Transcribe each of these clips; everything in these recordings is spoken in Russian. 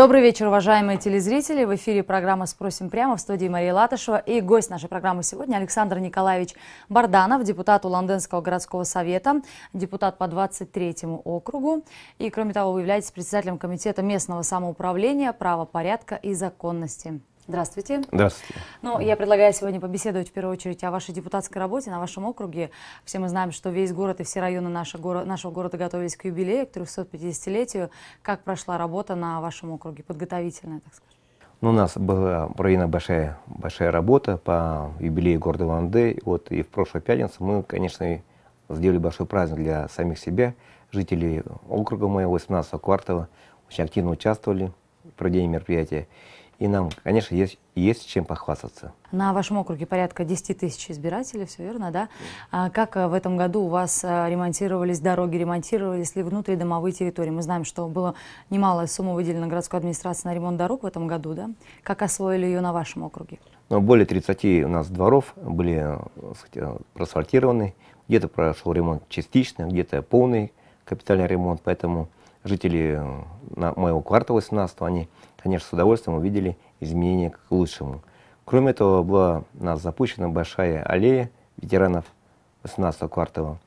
Добрый вечер, уважаемые телезрители. В эфире программа «Спросим прямо» в студии Марии Латышева. И гость нашей программы сегодня Александр Николаевич Барданов, депутат Лондонского городского совета, депутат по 23 округу. И, кроме того, вы являетесь председателем комитета местного самоуправления, правопорядка и законности. Здравствуйте. Здравствуйте. Ну, я предлагаю сегодня побеседовать в первую очередь о вашей депутатской работе на вашем округе. Все мы знаем, что весь город и все районы нашего, горо- нашего города готовились к юбилею, к 350-летию. Как прошла работа на вашем округе, подготовительная, так скажем? Ну, у нас была проведена большая, большая работа по юбилею города Ванде. Вот, и в прошлую пятницу мы, конечно, сделали большой праздник для самих себя. Жители округа моего 18-го квартала очень активно участвовали в проведении мероприятия. И нам, конечно, есть, есть чем похвастаться. На вашем округе порядка 10 тысяч избирателей, все верно, да? А как э, в этом году у вас э, ремонтировались дороги, ремонтировались ли внутридомовые территории? Мы знаем, что было немалая сумма выделена городской администрации на ремонт дорог в этом году, да? Как освоили ее на вашем округе? Ну, более 30 у нас дворов были э, просфальтированы. Где-то прошел ремонт частично, где-то полный капитальный ремонт. Поэтому жители моего квартала 18 они конечно, с удовольствием увидели изменения к лучшему. Кроме этого была у нас запущена большая аллея ветеранов 18-го квартала.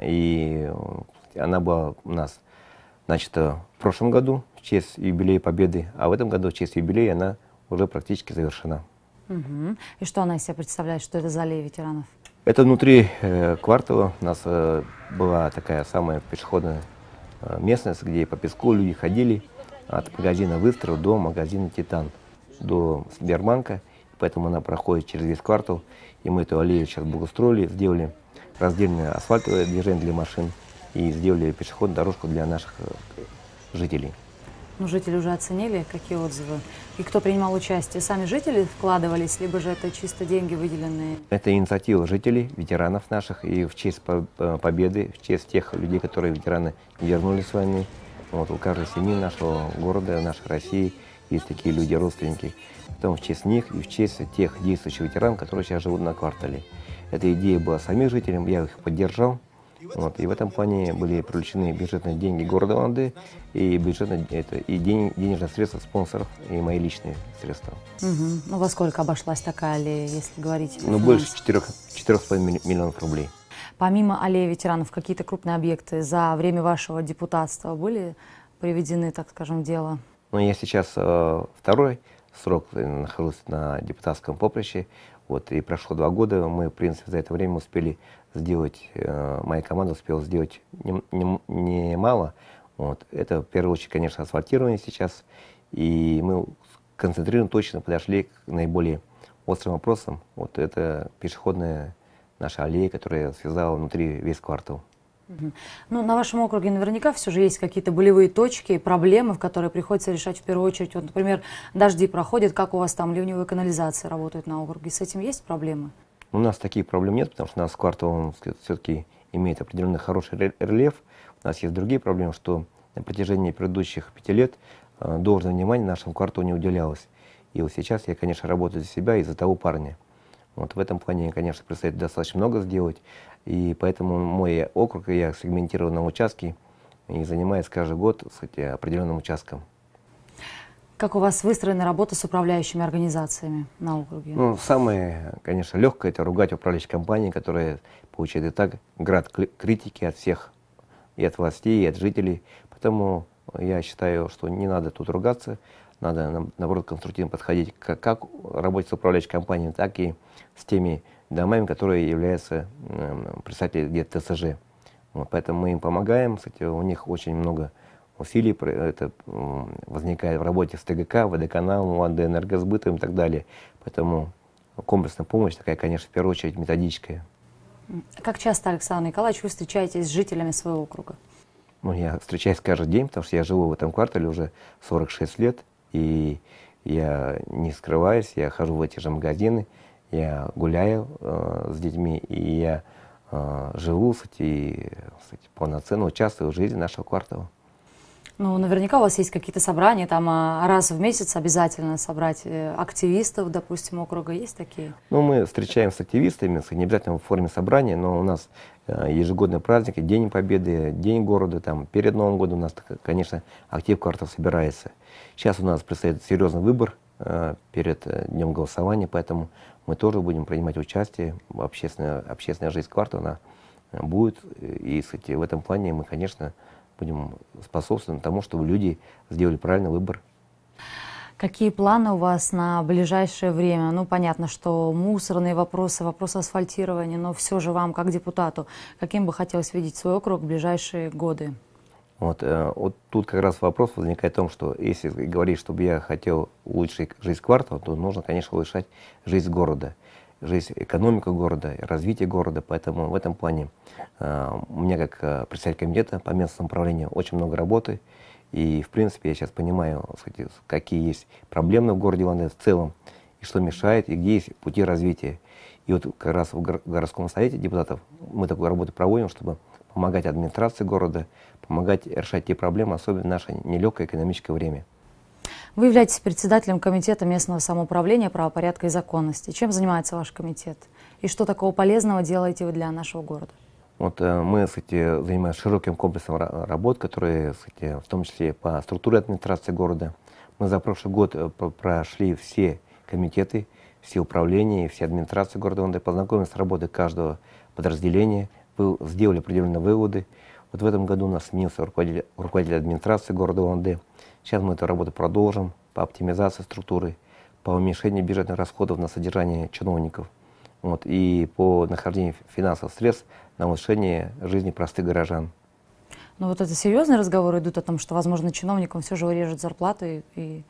И э, она была у нас значит, в прошлом году в честь юбилея Победы, а в этом году в честь юбилея она уже практически завершена. Угу. И что она из себя представляет? Что это за аллея ветеранов? Это внутри э, квартала. У нас э, была такая самая пешеходная э, местность, где по песку люди ходили, от магазина «Выстрел» до магазина «Титан», до Сбербанка. Поэтому она проходит через весь квартал. И мы эту аллею сейчас благоустроили, сделали раздельное асфальтовое движение для машин и сделали пешеходную дорожку для наших э, жителей. Ну, жители уже оценили, какие отзывы. И кто принимал участие? Сами жители вкладывались, либо же это чисто деньги выделенные? Это инициатива жителей, ветеранов наших, и в честь э, победы, в честь тех людей, которые ветераны вернулись с войны, вот у каждой семьи нашего города, нашей России есть такие люди, родственники. Потом в честь них и в честь тех действующих ветеран, которые сейчас живут на квартале. Эта идея была самим жителям, я их поддержал. Вот, и в этом плане были привлечены бюджетные деньги города Ванды и бюджетные это, и день, денежные средства спонсоров и мои личные средства. Угу. Ну во сколько обошлась такая ли, если говорить? Ну больше 4, 4,5 миллионов рублей. Помимо аллеи ветеранов, какие-то крупные объекты за время вашего депутатства были приведены, так скажем, в дело? Ну, я сейчас э, второй срок нахожусь на депутатском поприще. Вот, и прошло два года, мы, в принципе, за это время успели сделать, э, моя команда успела сделать немало. Не, не, мало. вот. Это, в первую очередь, конечно, асфальтирование сейчас. И мы концентрированно точно подошли к наиболее острым вопросам. Вот это пешеходная наша аллея, которая связала внутри весь квартал. Ну, на вашем округе наверняка все же есть какие-то болевые точки, проблемы, которые приходится решать в первую очередь. Вот, например, дожди проходят, как у вас там ливневые канализации работают на округе? С этим есть проблемы? У нас таких проблем нет, потому что у нас квартал все-таки имеет определенный хороший рельеф. У нас есть другие проблемы, что на протяжении предыдущих пяти лет э, должное внимание нашему кварту не уделялось. И вот сейчас я, конечно, работаю за себя и за того парня. Вот в этом плане, конечно, предстоит достаточно много сделать, и поэтому мой округ, я сегментирован на участки и занимаюсь каждый год, кстати, определенным участком. Как у вас выстроена работа с управляющими организациями на округе? Ну, самое, конечно, легкое – это ругать управляющие компании, которые получают и так град критики от всех, и от властей, и от жителей. Поэтому я считаю, что не надо тут ругаться, надо, наоборот, конструктивно подходить как, как работать с управляющей компанией, так и с теми домами, которые являются э, эм, представители где ТСЖ. Вот, поэтому мы им помогаем. Кстати, у них очень много усилий это возникает в работе с ТГК, водоканалом, УАД, энергосбытом и так далее. Поэтому комплексная помощь такая, конечно, в первую очередь методическая. Как часто, Александр Николаевич, вы встречаетесь с жителями своего округа? ну, я встречаюсь каждый день, потому что я живу в этом квартале уже 46 лет, и я не скрываюсь, я хожу в эти же магазины, я гуляю э, с детьми, и я э, живу, кстати, полноценно участвую в жизни нашего квартала. Ну, наверняка у вас есть какие-то собрания, там а, раз в месяц обязательно собрать э, активистов, допустим, округа есть такие? Ну, мы встречаемся с активистами, не обязательно в форме собрания, но у нас э, ежегодные праздники, День Победы, День города, там, перед Новым годом у нас, конечно, актив картов собирается. Сейчас у нас предстоит серьезный выбор э, перед днем голосования, поэтому мы тоже будем принимать участие в общественной, общественной жизни квартала, она будет, и, кстати, в этом плане мы, конечно, будем способствовать тому, чтобы люди сделали правильный выбор. Какие планы у вас на ближайшее время? Ну, понятно, что мусорные вопросы, вопросы асфальтирования, но все же вам, как депутату, каким бы хотелось видеть свой округ в ближайшие годы? Вот, э, вот тут как раз вопрос возникает о том, что если говорить, чтобы я хотел улучшить жизнь квартала, то нужно, конечно, улучшать жизнь города – жизнь, экономика города, развитие города. Поэтому в этом плане э, у меня как э, председатель комитета по местному управлению очень много работы. И, в принципе, я сейчас понимаю, какие есть проблемы в городе Иванове в целом, и что мешает, и где есть пути развития. И вот как раз в городском совете депутатов мы такую работу проводим, чтобы помогать администрации города, помогать решать те проблемы, особенно в наше нелегкое экономическое время. Вы являетесь председателем Комитета местного самоуправления, правопорядка и законности. Чем занимается ваш комитет? И что такого полезного делаете вы для нашего города? Вот э, мы, кстати, занимаемся широким комплексом работ, которые, кстати, в том числе по структуре администрации города. Мы за прошлый год э, прошли все комитеты, все управления, все администрации города Ванда, познакомились с работой каждого подразделения, сделали определенные выводы. Вот в этом году у нас сменился руководитель, руководитель администрации города Ванды. Сейчас мы эту работу продолжим по оптимизации структуры, по уменьшению бюджетных расходов на содержание чиновников вот, и по нахождению финансовых средств на улучшение жизни простых горожан. Но ну, вот это серьезные разговоры идут о том, что, возможно, чиновникам все же урежут зарплаты и...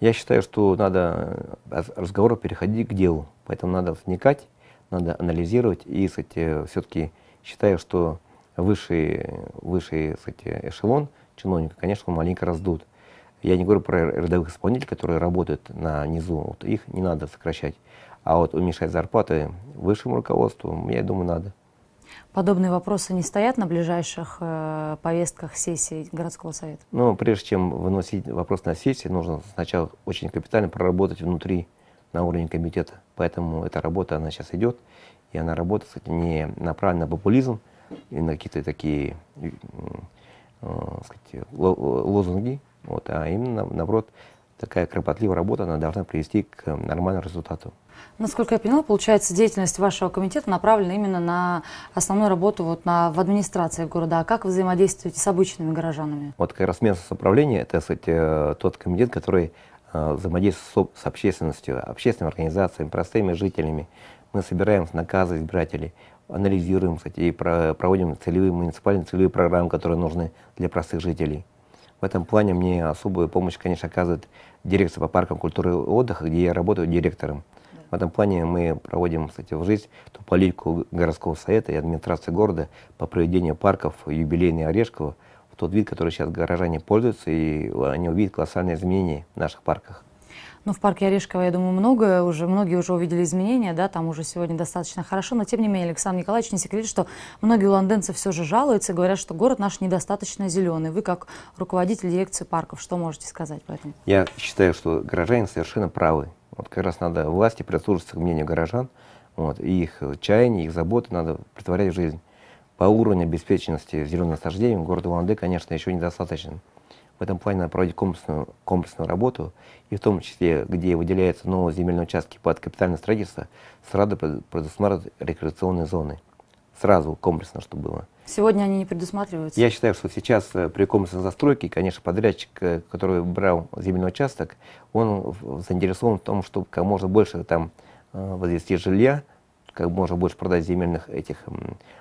Я считаю, что надо э, от переходить к делу. Поэтому надо вникать, надо анализировать. И, кстати, все-таки считаю, что высший, высший кстати, эшелон чиновника, конечно, маленько раздут. Я не говорю про рядовых исполнителей, которые работают на низу. Вот их не надо сокращать. А вот уменьшать зарплаты высшему руководству, я думаю, надо. Подобные вопросы не стоят на ближайших э, повестках сессии городского совета? Ну, прежде чем выносить вопрос на сессию, нужно сначала очень капитально проработать внутри на уровне комитета. Поэтому эта работа, она сейчас идет, и она работает, кстати, не направлена на популизм и на какие-то такие э, э, сказать, лозунги, вот, а именно, наоборот, такая кропотливая работа, она должна привести к э, нормальному результату. Насколько я поняла, получается, деятельность вашего комитета направлена именно на основную работу вот на, в администрации города. А как вы взаимодействуете с обычными горожанами? Вот как раз местное управление – это, кстати, э, тот комитет, который э, взаимодействует с, с общественностью, общественными организациями, простыми жителями. Мы собираем наказы избирателей, анализируем, кстати, и проводим целевые муниципальные целевые программы, которые нужны для простых жителей. В этом плане мне особую помощь, конечно, оказывает дирекция по паркам культуры и отдыха, где я работаю директором. В этом плане мы проводим, кстати, в жизнь ту политику городского совета и администрации города по проведению парков юбилейной Орешково в тот вид, который сейчас горожане пользуются, и они увидят колоссальные изменения в наших парках. Ну, в парке Орешкова, я думаю, многое уже, многие уже увидели изменения, да, там уже сегодня достаточно хорошо, но тем не менее, Александр Николаевич не секрет, что многие лондонцы все же жалуются и говорят, что город наш недостаточно зеленый. Вы, как руководитель дирекции парков, что можете сказать по этому? Я считаю, что горожане совершенно правы. Вот как раз надо власти прислушаться к мнению горожан, вот, и их чаяния, их заботы надо претворять в жизнь. По уровню обеспеченности зеленым насаждением города Уланды, конечно, еще недостаточно. В этом плане надо проводить комплексную, комплексную работу, и в том числе, где выделяются новые земельные участки под капитальное строительство, сразу предусматривают рекреационные зоны. Сразу комплексно, чтобы было. Сегодня они не предусматриваются? Я считаю, что сейчас э, при комплексной застройке, конечно, подрядчик, э, который брал земельный участок, он заинтересован в том, чтобы как можно больше там э, возвести жилья, как можно больше продать земельных этих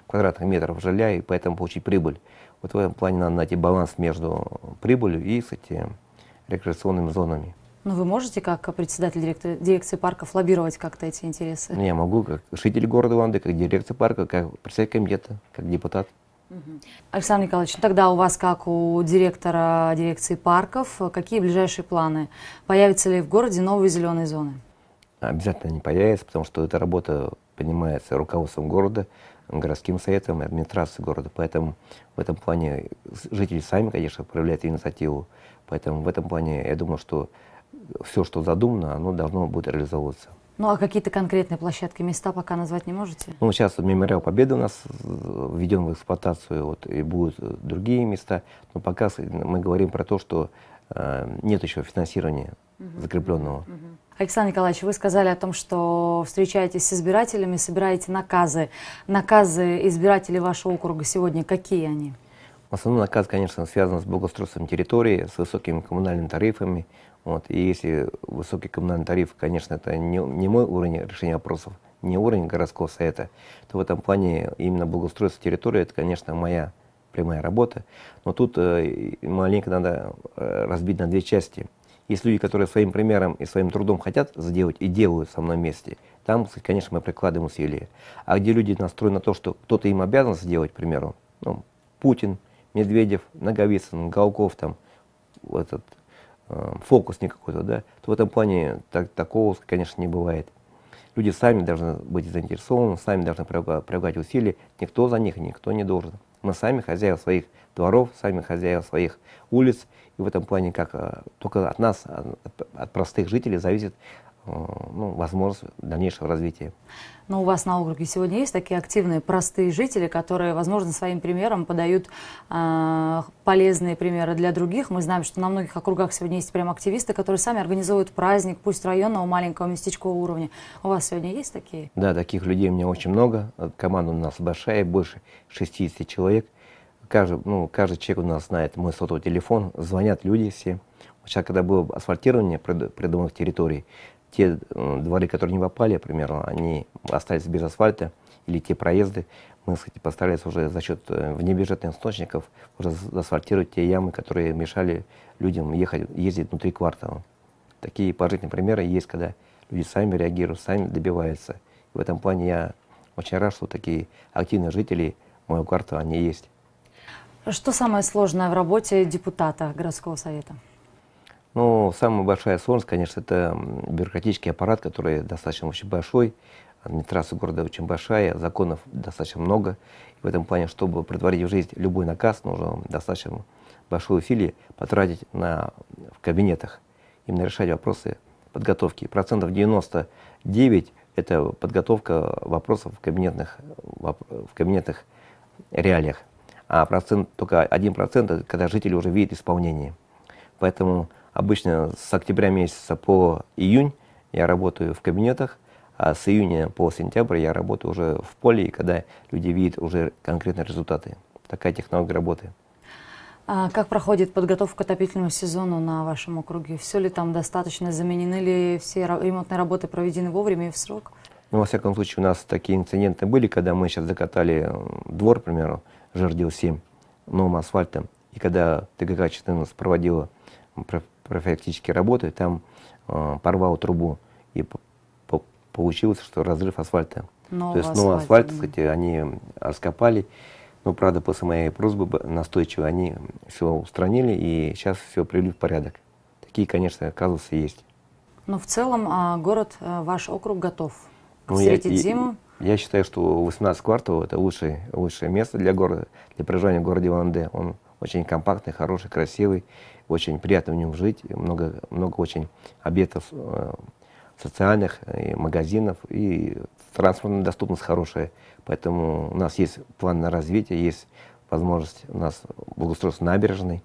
квадратных метров жилья и поэтому получить прибыль. Вот в этом плане надо найти баланс между прибылью и, с этими рекреационными зонами. Ну, вы можете, как председатель директор, дирекции парков, лоббировать как-то эти интересы? Ну, я могу, как житель города Ванды, как дирекция парка, как председатель комитета, как депутат. Александр Николаевич, ну, тогда у вас, как у директора дирекции парков, какие ближайшие планы? Появятся ли в городе новые зеленые зоны? Обязательно не появятся, потому что эта работа понимается руководством города городским советом и администрацией города. Поэтому в этом плане жители сами, конечно, проявляют инициативу. Поэтому в этом плане я думаю, что все, что задумано, оно должно будет реализовываться. Ну а какие-то конкретные площадки, места пока назвать не можете? Ну сейчас мемориал Победы у нас э, введен в эксплуатацию, вот, и будут э, другие места. Но пока мы говорим про то, что э, нет еще финансирования закрепленного. Угу. Александр Николаевич, вы сказали о том, что встречаетесь с избирателями, собираете наказы. Наказы избирателей вашего округа сегодня какие они? В основном наказ, конечно, связан с благоустройством территории, с высокими коммунальными тарифами. Вот. И если высокий коммунальный тариф, конечно, это не, не мой уровень решения вопросов, не уровень городского совета, то в этом плане именно благоустройство территории, это, конечно, моя прямая работа. Но тут э, маленько надо э, разбить на две части – есть люди, которые своим примером и своим трудом хотят сделать и делают со мной вместе. Там, конечно, мы прикладываем усилия. А где люди настроены на то, что кто-то им обязан сделать, к примеру, ну, Путин, Медведев, Наговицын, Галков, там, этот, э, фокусник какой-то, да, то в этом плане так, такого, конечно, не бывает. Люди сами должны быть заинтересованы, сами должны прилагать усилия. Никто за них, никто не должен. Мы сами хозяева своих дворов, сами хозяева своих улиц. И в этом плане как э, только от нас, э, от, от простых жителей зависит Э, ну, возможность дальнейшего развития. Но у вас на округе сегодня есть такие активные, простые жители, которые, возможно, своим примером подают э, полезные примеры для других. Мы знаем, что на многих округах сегодня есть прям активисты, которые сами организуют праздник, пусть районного, маленького, местечкового уровня. У вас сегодня есть такие? Да, таких людей у меня очень много. Команда у нас большая, больше 60 человек. Каждый, ну, каждый человек у нас знает мой сотовый телефон, звонят люди все. Сейчас, когда было асфальтирование придомовых территорий, те э, дворы, которые не попали, примерно, они остались без асфальта, или те проезды, мы, кстати, постарались уже за счет э, внебюджетных источников уже асфальтировать те ямы, которые мешали людям ехать, ездить внутри квартала. Такие положительные примеры есть, когда люди сами реагируют, сами добиваются. И в этом плане я очень рад, что такие активные жители моего квартала, они есть. Что самое сложное в работе депутата городского совета? Но ну, самая большая сложность, конечно, это бюрократический аппарат, который достаточно очень большой. Администрация города очень большая, законов достаточно много. И в этом плане, чтобы притворить в жизнь любой наказ, нужно достаточно большое усилие потратить на, в кабинетах, именно решать вопросы подготовки. Процентов 99 – это подготовка вопросов в кабинетных, в кабинетных реалиях. А процент, только 1% – когда жители уже видят исполнение. Поэтому Обычно с октября месяца по июнь я работаю в кабинетах, а с июня по сентябрь я работаю уже в поле, и когда люди видят уже конкретные результаты. Такая технология работы. А как проходит подготовка к отопительному сезону на вашем округе? Все ли там достаточно? Заменены ли все ремонтные работы проведены вовремя и в срок? Ну, во всяком случае, у нас такие инциденты были, когда мы сейчас закатали двор, к примеру, жердил 7 новым асфальтом. И когда ТГК-14 проводила профилактические работы, там э, порвал трубу и по получилось, что разрыв асфальта. Нового То есть новый ну, асфальт, асфальт кстати, они раскопали. Но, ну, правда, после моей просьбы настойчиво они все устранили, и сейчас все привели в порядок. Такие, конечно, казусы есть. Но в целом а, город, э, ваш округ готов ну, встретить я, зиму? Я, я считаю, что 18 кварталов – это лучшее, лучшее место для города, для проживания в городе Ванде. Он очень компактный, хороший, красивый, очень приятно в нем жить, много, много очень объектов э, социальных, э, и магазинов, и транспортная доступность хорошая. Поэтому у нас есть план на развитие, есть возможность у нас благоустройства набережной,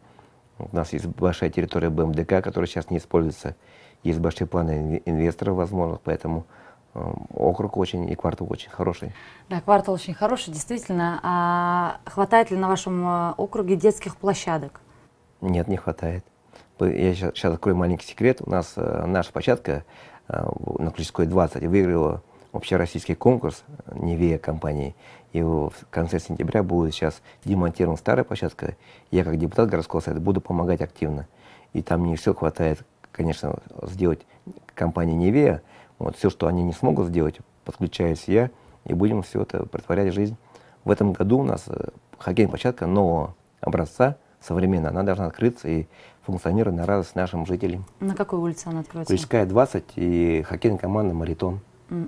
у нас есть большая территория БМДК, которая сейчас не используется, есть большие планы инвесторов возможных, поэтому Эм, округ очень и квартал очень хороший. Да, квартал очень хороший, действительно. А хватает ли на вашем э, округе детских площадок? Нет, не хватает. Я сейчас, сейчас открою маленький секрет. У нас э, наша площадка э, на Ключевской 20 выиграла общероссийский конкурс Невея компании. И в конце сентября будет сейчас демонтирована старая площадка. Я как депутат городского совета буду помогать активно. И там не все хватает, конечно, сделать компании Невея, вот все, что они не смогут сделать, подключаюсь я, и будем все это притворять в жизнь. В этом году у нас э, хоккейная площадка нового образца, современная, она должна открыться и функционировать на радость нашим жителям. На какой улице она откроется? Ключская, 20 и хоккейная команда «Маритон».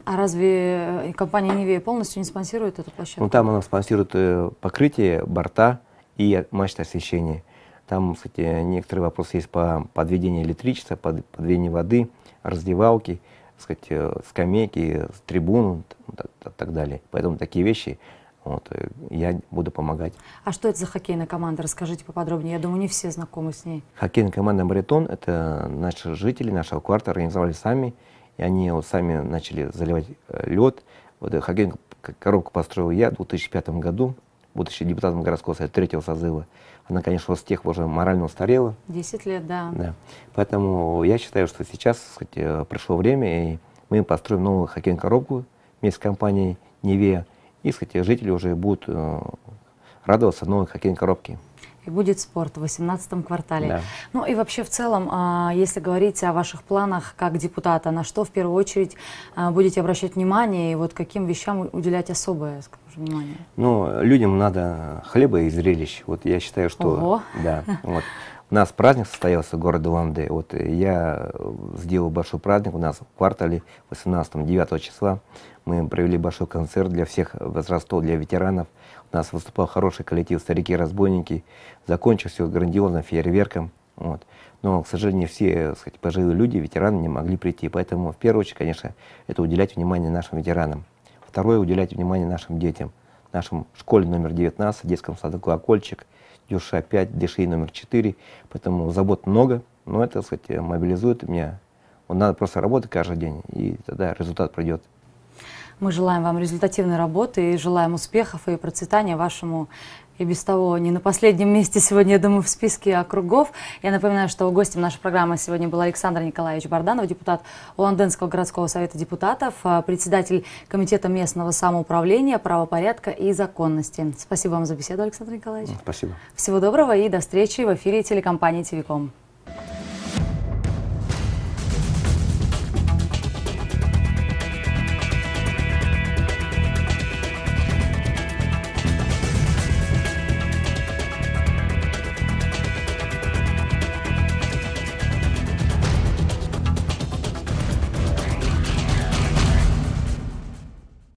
А разве э, компания «Нивея» полностью не спонсирует эту площадку? Ну, там она спонсирует э, покрытие борта и мачта освещения. Там, кстати, некоторые вопросы есть по подведению электричества, под, подведению воды, раздевалки – сказать, э, скамейки, трибуну и так, так далее. Поэтому такие вещи вот, э, я буду помогать. А что это за хоккейная команда? Расскажите поподробнее. Я думаю, не все знакомы с ней. Хоккейная команда «Баритон» — это наши жители нашего квартала организовали сами. И они вот сами начали заливать э, лед. Вот хоккейную коробку построил я в 2005 году, будучи депутатом городского совета третьего созыва она, конечно, вот с тех уже морально устарела. Десять лет, да. да. Поэтому я считаю, что сейчас сказать, э, пришло время, и мы построим новую хоккейную коробку вместе с компанией Неве и, сказать, жители уже будут э, радоваться новой хоккейной коробке и будет спорт в 18 квартале. Да. Ну и вообще в целом, а, если говорить о ваших планах как депутата, на что в первую очередь а, будете обращать внимание и вот каким вещам уделять особое скажем, внимание? Ну, людям надо хлеба и зрелищ. Вот я считаю, что... Ого. Да, вот. У нас праздник состоялся в городе Уланде. Вот э, я э, сделал большой праздник. У нас в квартале 18-9 числа мы провели большой концерт для всех возрастов, для ветеранов. У нас выступал хороший коллектив «Старики-разбойники». Закончил все грандиозным фейерверком. Вот. Но, к сожалению, все так э, сказать, пожилые люди, ветераны не могли прийти. Поэтому, в первую очередь, конечно, это уделять внимание нашим ветеранам. Второе – уделять внимание нашим детям, нашим школе номер 19, детскому саду «Колокольчик», ДЮША-5, ДШИ номер 4, поэтому забот много, но это, так сказать, мобилизует меня. Вот Надо просто работать каждый день, и тогда результат пройдет. Мы желаем вам результативной работы и желаем успехов и процветания вашему и без того не на последнем месте сегодня, я думаю, в списке округов. Я напоминаю, что гостем нашей программы сегодня был Александр Николаевич Барданов, депутат Лондонского городского совета депутатов, а, председатель Комитета местного самоуправления, правопорядка и законности. Спасибо вам за беседу, Александр Николаевич. Спасибо. Всего доброго и до встречи в эфире телекомпании ТВКом.